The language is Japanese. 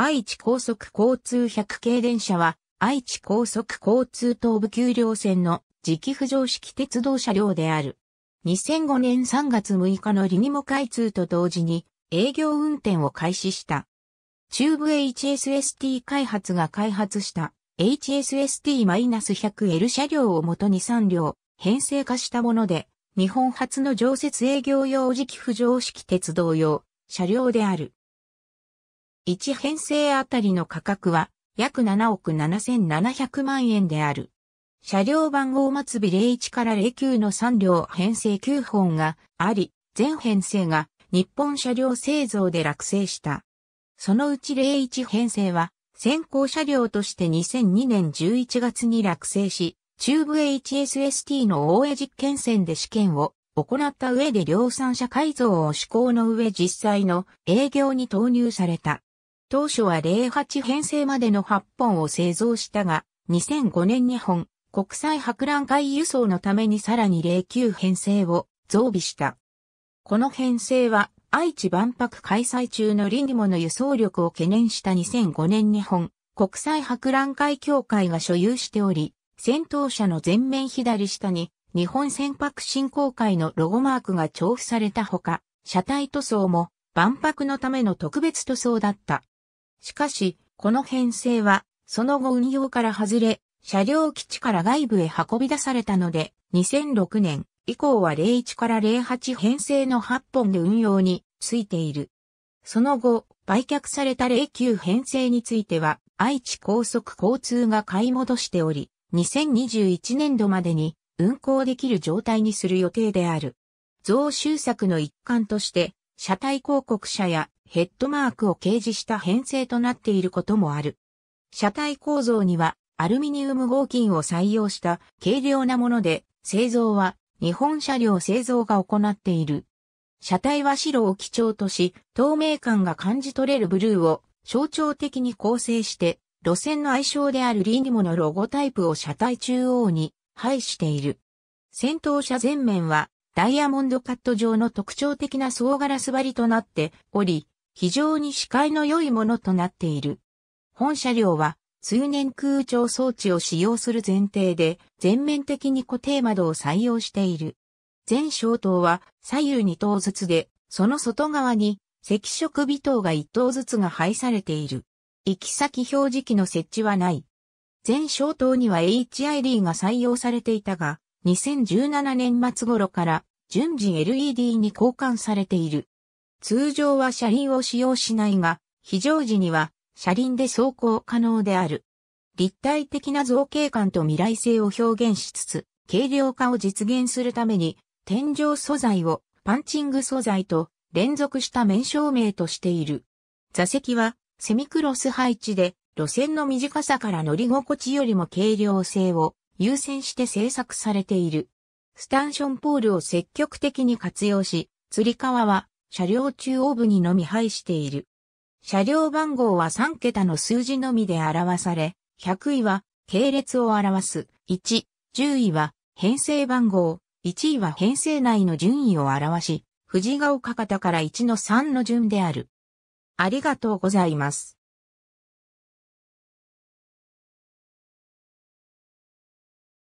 愛知高速交通100系電車は、愛知高速交通東部丘陵線の磁気浮上式鉄道車両である。2005年3月6日のリニモ開通と同時に営業運転を開始した。中部 HSST 開発が開発した HSST-100L 車両をもとに3両編成化したもので、日本初の常設営業用磁気浮上式鉄道用車両である。1編成あたりの価格は約7億7700万円である。車両番号末尾01から09の3両編成9本があり、全編成が日本車両製造で落成した。そのうち01編成は先行車両として2002年11月に落成し、中部 HSST の大江実験線で試験を行った上で量産車改造を施行の上実際の営業に投入された。当初は08編成までの8本を製造したが、2005年日本、国際博覧会輸送のためにさらに09編成を増備した。この編成は愛知万博開催中のリニモの輸送力を懸念した2005年日本国際博覧会協会が所有しており、先頭車の前面左下に日本船舶振興会のロゴマークが調布されたほか、車体塗装も万博のための特別塗装だった。しかし、この編成は、その後運用から外れ、車両基地から外部へ運び出されたので、2006年以降は01から08編成の8本で運用についている。その後、売却された09編成については、愛知高速交通が買い戻しており、2021年度までに運行できる状態にする予定である。増収策の一環として、車体広告車やヘッドマークを掲示した編成となっていることもある。車体構造にはアルミニウム合金を採用した軽量なもので、製造は日本車両製造が行っている。車体は白を基調とし、透明感が感じ取れるブルーを象徴的に構成して、路線の愛称であるリニモのロゴタイプを車体中央に配している。先頭車前面はダイヤモンドカット状の特徴的な総ガラス張りとなっており、非常に視界の良いものとなっている。本車両は通年空調装置を使用する前提で全面的に固定窓を採用している。全小灯は左右2灯ずつで、その外側に赤色微灯が1灯ずつが配されている。行き先表示器の設置はない。全小灯には HID が採用されていたが、2017年末頃から順次 LED に交換されている。通常は車輪を使用しないが、非常時には車輪で走行可能である。立体的な造形感と未来性を表現しつつ、軽量化を実現するために、天井素材をパンチング素材と連続した面照明としている。座席はセミクロス配置で路線の短さから乗り心地よりも軽量性を優先して製作されている。スタンションポールを積極的に活用し、釣り革は車両中央部にのみ配している。車両番号は3桁の数字のみで表され、100位は系列を表す。1、10位は編成番号、1位は編成内の順位を表し、藤ヶ丘方から1の3の順である。ありがとうございます。